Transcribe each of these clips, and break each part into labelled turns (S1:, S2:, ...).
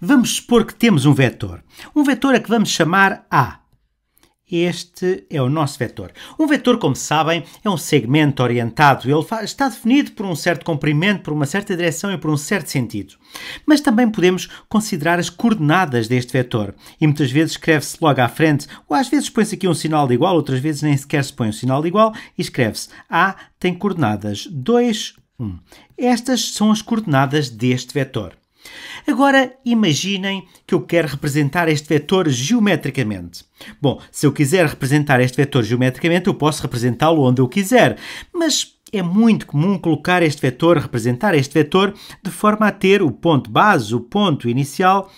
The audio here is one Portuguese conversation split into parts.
S1: Vamos supor que temos um vetor. Um vetor a que vamos chamar A. Este é o nosso vetor. Um vetor, como sabem, é um segmento orientado. Ele está definido por um certo comprimento, por uma certa direção e por um certo sentido. Mas também podemos considerar as coordenadas deste vetor. E muitas vezes escreve-se logo à frente, ou às vezes põe-se aqui um sinal de igual, outras vezes nem sequer se põe um sinal de igual, e escreve-se A tem coordenadas 2, 1. Estas são as coordenadas deste vetor. Agora imaginem que eu quero representar este vetor geometricamente. Bom, se eu quiser representar este vetor geometricamente, eu posso representá-lo onde eu quiser, mas é muito comum colocar este vetor, representar este vetor, de forma a ter o ponto base, o ponto inicial,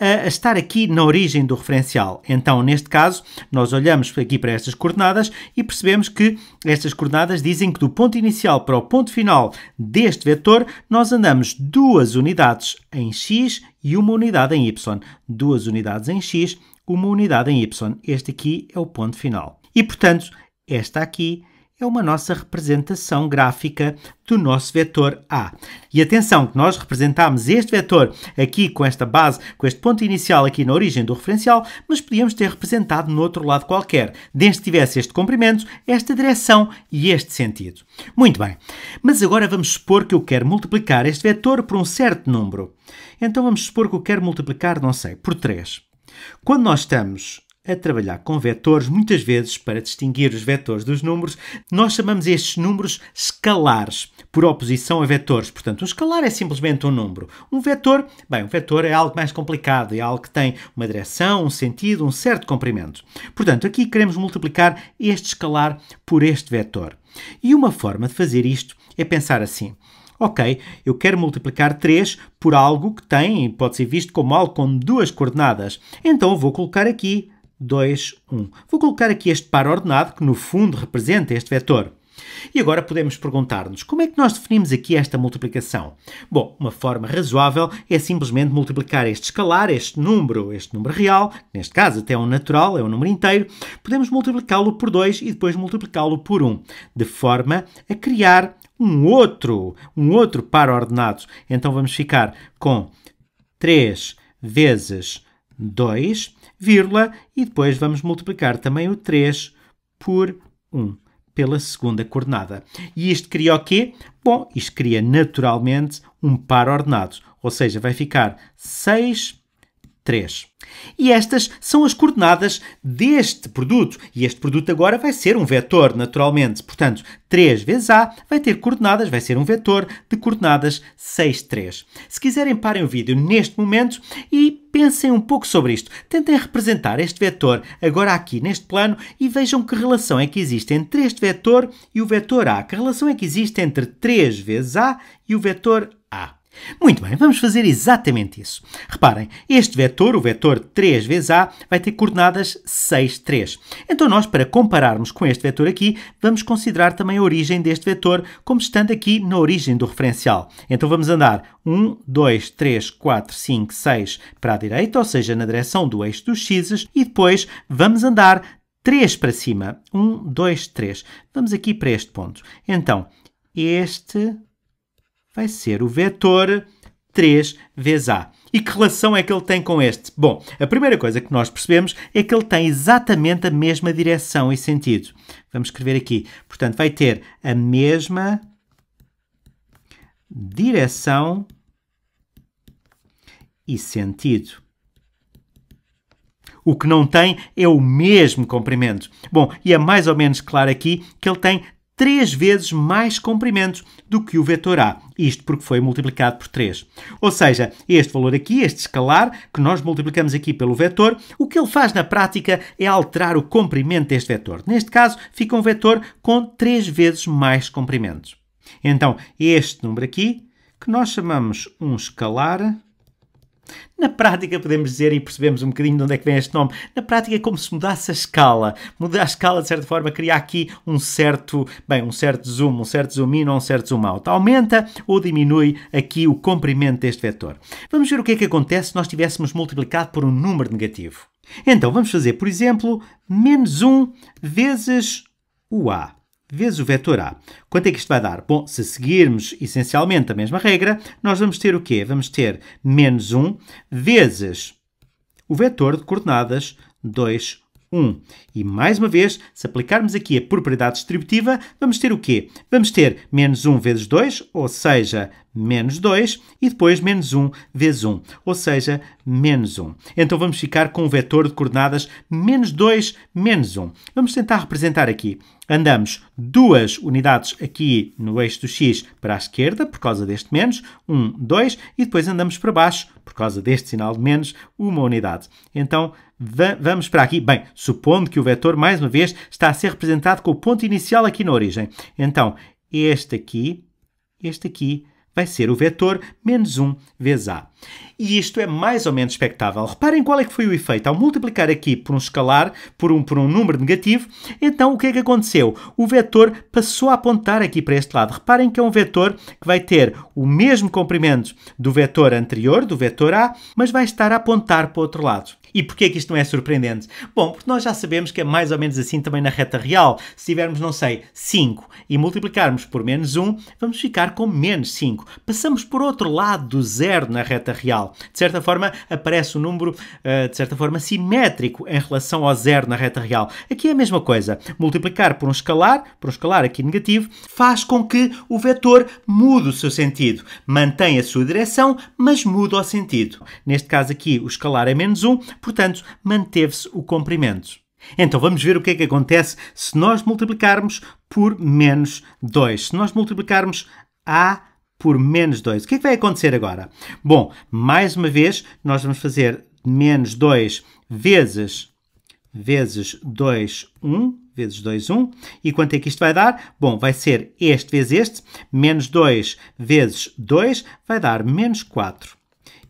S1: a, estar aqui na origem do referencial. Então, neste caso, nós olhamos aqui para estas coordenadas e percebemos que estas coordenadas dizem que do ponto inicial para o ponto final deste vetor, nós andamos duas unidades em x e uma unidade em y. Duas unidades em x, uma unidade em y. Este aqui é o ponto final. E, portanto, esta aqui é uma nossa representação gráfica do nosso vetor A. E atenção que nós representámos este vetor aqui com esta base, com este ponto inicial aqui na origem do referencial, mas podíamos ter representado no outro lado qualquer, desde que tivesse este comprimento, esta direção e este sentido. Muito bem, mas agora vamos supor que eu quero multiplicar este vetor por um certo número. Então vamos supor que eu quero multiplicar, não sei, por 3. Quando nós estamos a trabalhar com vetores, muitas vezes para distinguir os vetores dos números, nós chamamos estes números escalares, por oposição a vetores. Portanto, um escalar é simplesmente um número. Um vetor, bem, um vetor é algo mais complicado, é algo que tem uma direção, um sentido, um certo comprimento. Portanto, aqui queremos multiplicar este escalar por este vetor. E uma forma de fazer isto é pensar assim: Ok, eu quero multiplicar 3 por algo que tem, pode ser visto como algo com duas coordenadas. Então vou colocar aqui 2, 1. Vou colocar aqui este par ordenado, que no fundo representa este vetor. E agora podemos perguntar-nos como é que nós definimos aqui esta multiplicação? Bom, uma forma razoável é simplesmente multiplicar este escalar, este número, este número real, neste caso até é um natural, é um número inteiro, podemos multiplicá-lo por 2 e depois multiplicá-lo por 1, um, de forma a criar um outro, um outro par ordenado. Então vamos ficar com 3 vezes 2, vírgula, e depois vamos multiplicar também o 3 por 1, pela segunda coordenada. E isto cria o quê? Bom, isto cria naturalmente um par ordenado, ou seja, vai ficar 6, 3. E estas são as coordenadas deste produto. E este produto agora vai ser um vetor, naturalmente. Portanto, 3 vezes A vai ter coordenadas, vai ser um vetor de coordenadas 6, 3. Se quiserem, parem o vídeo neste momento e pensem um pouco sobre isto. Tentem representar este vetor agora aqui neste plano e vejam que relação é que existe entre este vetor e o vetor A. Que relação é que existe entre 3 vezes A e o vetor muito bem, vamos fazer exatamente isso. Reparem, este vetor, o vetor 3 vezes A, vai ter coordenadas 6, 3. Então nós, para compararmos com este vetor aqui, vamos considerar também a origem deste vetor como estando aqui na origem do referencial. Então vamos andar 1, 2, 3, 4, 5, 6 para a direita, ou seja, na direção do eixo dos x, e depois vamos andar 3 para cima. 1, 2, 3. Vamos aqui para este ponto. Então, este vai ser o vetor 3 vezes A. E que relação é que ele tem com este? Bom, a primeira coisa que nós percebemos é que ele tem exatamente a mesma direção e sentido. Vamos escrever aqui. Portanto, vai ter a mesma direção e sentido. O que não tem é o mesmo comprimento. Bom, e é mais ou menos claro aqui que ele tem três vezes mais comprimento do que o vetor A. Isto porque foi multiplicado por 3. Ou seja, este valor aqui, este escalar, que nós multiplicamos aqui pelo vetor, o que ele faz na prática é alterar o comprimento deste vetor. Neste caso, fica um vetor com 3 vezes mais comprimento. Então, este número aqui, que nós chamamos um escalar, na prática, podemos dizer e percebemos um bocadinho de onde é que vem este nome, na prática é como se mudasse a escala. Mudar a escala, de certa forma, cria aqui um certo, bem, um certo zoom, um certo zoom in ou um certo zoom out. Aumenta ou diminui aqui o comprimento deste vetor. Vamos ver o que é que acontece se nós tivéssemos multiplicado por um número negativo. Então, vamos fazer, por exemplo, menos 1 vezes o A vezes o vetor A. Quanto é que isto vai dar? Bom, se seguirmos essencialmente a mesma regra, nós vamos ter o quê? Vamos ter menos 1 vezes o vetor de coordenadas 2, 1. E mais uma vez, se aplicarmos aqui a propriedade distributiva, vamos ter o quê? Vamos ter menos 1 vezes 2, ou seja, menos 2 e depois menos 1 vezes 1, ou seja, menos 1. Então vamos ficar com o vetor de coordenadas menos 2, menos 1. Vamos tentar representar aqui. Andamos duas unidades aqui no eixo do x para a esquerda, por causa deste menos, 1, 2, e depois andamos para baixo, por causa deste sinal de menos, uma unidade. Então, vamos para aqui. Bem, supondo que o vetor, mais uma vez, está a ser representado com o ponto inicial aqui na origem. Então, este aqui, este aqui, vai ser o vetor menos 1 vezes A. E isto é mais ou menos expectável. Reparem qual é que foi o efeito. Ao multiplicar aqui por um escalar, por um, por um número negativo, então o que é que aconteceu? O vetor passou a apontar aqui para este lado. Reparem que é um vetor que vai ter o mesmo comprimento do vetor anterior, do vetor A, mas vai estar a apontar para o outro lado. E porquê que isto não é surpreendente? Bom, porque nós já sabemos que é mais ou menos assim também na reta real. Se tivermos, não sei, 5 e multiplicarmos por menos 1, vamos ficar com menos 5. Passamos por outro lado do zero na reta real. De certa forma, aparece um número, uh, de certa forma, simétrico em relação ao zero na reta real. Aqui é a mesma coisa. Multiplicar por um escalar, por um escalar aqui negativo, faz com que o vetor mude o seu sentido. Mantém a sua direção, mas muda o sentido. Neste caso aqui, o escalar é menos 1, portanto, manteve-se o comprimento. Então vamos ver o que é que acontece se nós multiplicarmos por menos 2. Se nós multiplicarmos A por menos 2. O que é que vai acontecer agora? Bom, mais uma vez, nós vamos fazer menos 2 vezes, vezes 2, 1, vezes 2, 1. E quanto é que isto vai dar? Bom, vai ser este vezes este, menos 2 vezes 2, vai dar menos 4.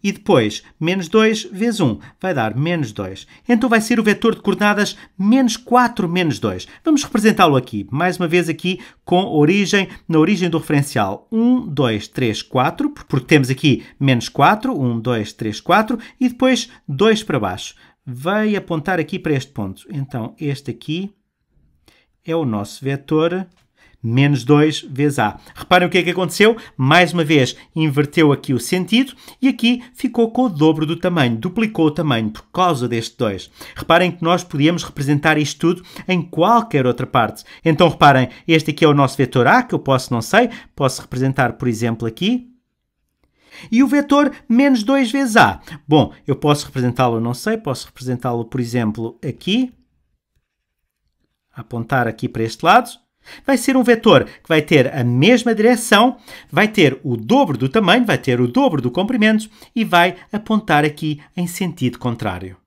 S1: E depois, menos 2 vezes 1 vai dar menos 2. Então vai ser o vetor de coordenadas menos 4 menos 2. Vamos representá-lo aqui, mais uma vez aqui, com origem, na origem do referencial 1, 2, 3, 4, porque temos aqui menos 4, 1, 2, 3, 4, e depois 2 para baixo. Vai apontar aqui para este ponto. Então, este aqui é o nosso vetor menos 2 vezes A. Reparem o que é que aconteceu? Mais uma vez, inverteu aqui o sentido e aqui ficou com o dobro do tamanho, duplicou o tamanho por causa deste 2. Reparem que nós podíamos representar isto tudo em qualquer outra parte. Então, reparem, este aqui é o nosso vetor A, que eu posso, não sei, posso representar, por exemplo, aqui, e o vetor menos 2 vezes A. Bom, eu posso representá-lo, não sei, posso representá-lo, por exemplo, aqui. Apontar aqui para este lado. Vai ser um vetor que vai ter a mesma direção, vai ter o dobro do tamanho, vai ter o dobro do comprimento e vai apontar aqui em sentido contrário.